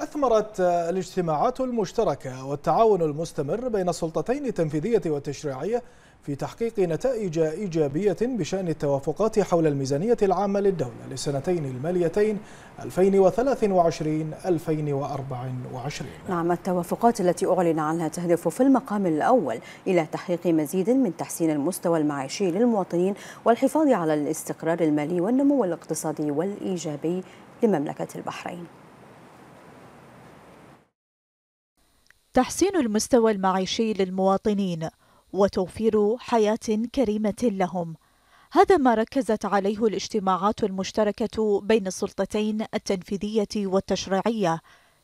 أثمرت الاجتماعات المشتركة والتعاون المستمر بين السلطتين التنفيذية والتشريعية في تحقيق نتائج إيجابية بشأن التوافقات حول الميزانية العامة للدولة للسنتين الماليتين 2023-2024 نعم التوافقات التي أعلن عنها تهدف في المقام الأول إلى تحقيق مزيد من تحسين المستوى المعيشي للمواطنين والحفاظ على الاستقرار المالي والنمو الاقتصادي والإيجابي لمملكة البحرين تحسين المستوى المعيشي للمواطنين وتوفير حياة كريمة لهم هذا ما ركزت عليه الاجتماعات المشتركة بين السلطتين التنفيذية والتشريعية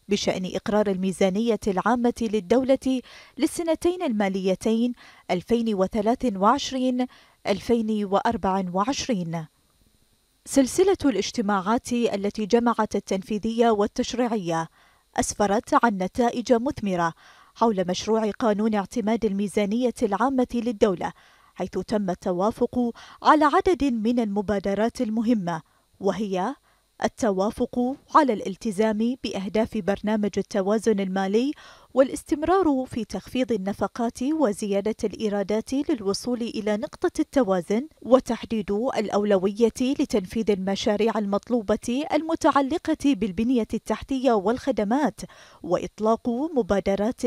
بشأن إقرار الميزانية العامة للدولة للسنتين الماليتين 2023 2024 سلسلة الاجتماعات التي جمعت التنفيذية والتشريعية أسفرت عن نتائج مثمرة حول مشروع قانون اعتماد الميزانية العامة للدولة حيث تم التوافق على عدد من المبادرات المهمة وهي التوافق على الالتزام بأهداف برنامج التوازن المالي والاستمرار في تخفيض النفقات وزيادة الإيرادات للوصول إلى نقطة التوازن وتحديد الأولوية لتنفيذ المشاريع المطلوبة المتعلقة بالبنية التحتية والخدمات وإطلاق مبادرات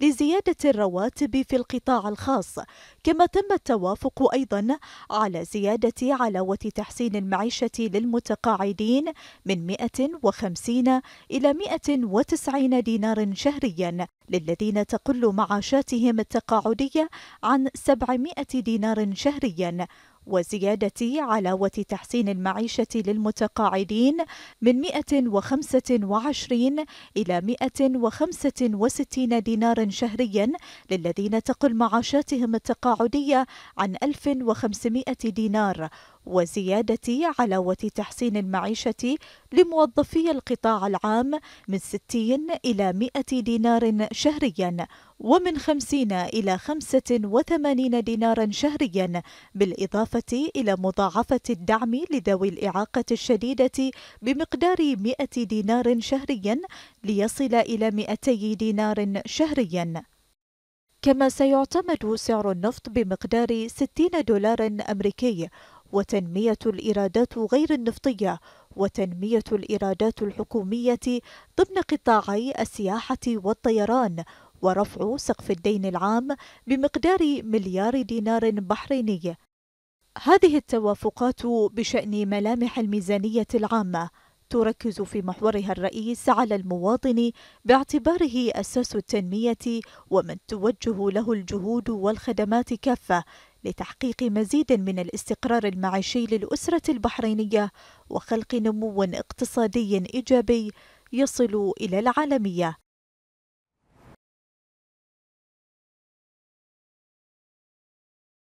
لزيادة الرواتب في القطاع الخاص، كما تم التوافق أيضا على زيادة علاوة تحسين المعيشة للمتقاعدين من 150 إلى 190 دينار شهريا للذين تقل معاشاتهم التقاعدية عن 700 دينار شهريا وزيادة علاوة تحسين المعيشة للمتقاعدين من 125 إلى 165 دينار شهريا للذين تقل معاشاتهم التقاعدية عن 1500 دينار وزيادة علاوة تحسين المعيشة لموظفي القطاع العام من 60 إلى 100 دينار شهريا ومن 50 إلى 85 دينارا شهريا بالإضافة إلى مضاعفة الدعم لذوي الإعاقة الشديدة بمقدار 100 دينار شهريا ليصل إلى 200 دينار شهريا كما سيعتمد سعر النفط بمقدار 60 دولار أمريكي وتنمية الإيرادات غير النفطية وتنمية الإيرادات الحكومية ضمن قطاعي السياحة والطيران ورفع سقف الدين العام بمقدار مليار دينار بحريني. هذه التوافقات بشأن ملامح الميزانية العامة تركز في محورها الرئيس على المواطن باعتباره أساس التنمية ومن توجه له الجهود والخدمات كافة لتحقيق مزيد من الاستقرار المعيشي للأسرة البحرينية وخلق نمو اقتصادي إيجابي يصل إلى العالمية